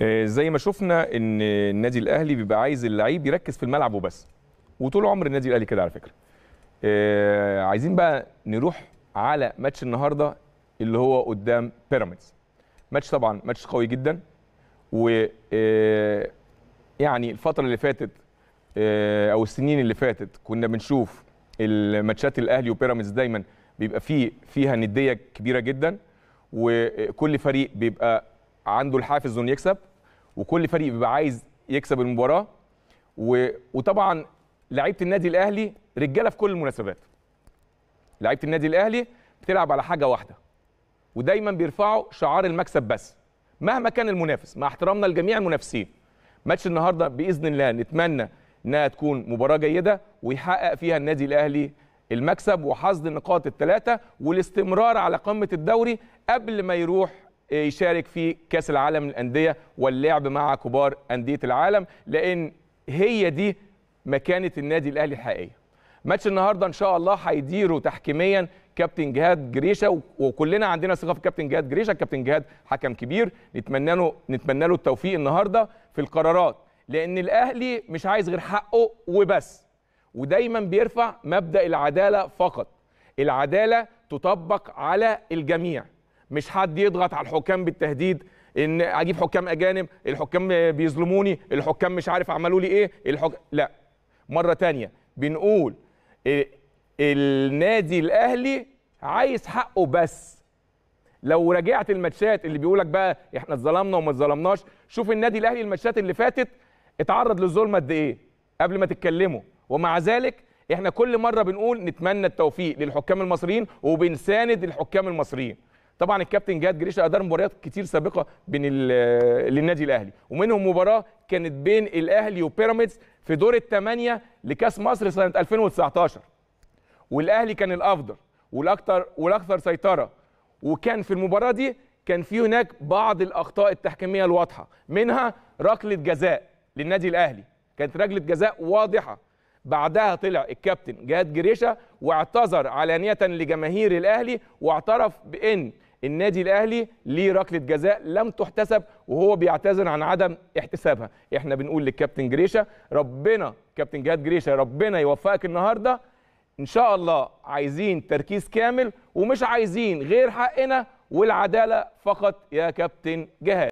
آه، زي ما شفنا ان النادي الاهلي بيبقى عايز اللعيب يركز في الملعب وبس وطول عمر النادي الاهلي كده على فكره آه، عايزين بقى نروح على ماتش النهارده اللي هو قدام بيراميدز ماتش طبعا ماتش قوي جدا و آه، يعني الفتره اللي فاتت او السنين اللي فاتت كنا بنشوف الماتشات الاهلي وبيراميدز دايما بيبقى فيه فيها نديه كبيره جدا وكل فريق بيبقى عنده الحافز انه يكسب وكل فريق بيبقى عايز يكسب المباراه و... وطبعا لعيبه النادي الاهلي رجاله في كل المناسبات لعيبه النادي الاهلي بتلعب على حاجه واحده ودايما بيرفعوا شعار المكسب بس مهما كان المنافس مع احترامنا لجميع المنافسين ماتش النهارده باذن الله نتمنى انها تكون مباراه جيده ويحقق فيها النادي الاهلي المكسب وحصد النقاط الثلاثه والاستمرار على قمه الدوري قبل ما يروح يشارك في كاس العالم للانديه واللعب مع كبار انديه العالم لان هي دي مكانه النادي الاهلي الحقيقيه ماتش النهارده ان شاء الله هيديره تحكيميا كابتن جهاد جريشه وكلنا عندنا ثقه في كابتن جهاد جريشه كابتن جهاد حكم كبير نتمنى له نتمنى له التوفيق النهارده في القرارات لان الاهلي مش عايز غير حقه وبس ودايما بيرفع مبدا العداله فقط العداله تطبق على الجميع مش حد يضغط على الحكام بالتهديد ان اجيب حكام اجانب الحكام بيظلموني الحكام مش عارف عملوا لي ايه الحك... لا مره تانية بنقول النادي الاهلي عايز حقه بس لو راجعت الماتشات اللي بيقولك بقى احنا اتظلمنا وما اتظلمناش شوف النادي الاهلي الماتشات اللي فاتت اتعرض للظلم قد ايه قبل ما تتكلموا ومع ذلك احنا كل مره بنقول نتمنى التوفيق للحكام المصريين وبنساند الحكام المصريين طبعا الكابتن جهاد جريشه ادار مباريات كتير سابقه بين للنادي الاهلي ومنهم مباراه كانت بين الاهلي وبيراميدز في دور الثمانيه لكاس مصر سنه 2019 والاهلي كان الافضل والاكثر والاكثر سيطره وكان في المباراه دي كان في هناك بعض الاخطاء التحكيميه الواضحه منها ركله جزاء للنادي الاهلي كانت ركله جزاء واضحه بعدها طلع الكابتن جهاد جريشه واعتذر علانيه لجماهير الاهلي واعترف بان النادي الاهلي ليه ركله جزاء لم تحتسب وهو بيعتذر عن عدم احتسابها احنا بنقول للكابتن جريشه ربنا كابتن جهاد جريشه ربنا يوفقك النهارده ان شاء الله عايزين تركيز كامل ومش عايزين غير حقنا والعداله فقط يا كابتن جهاد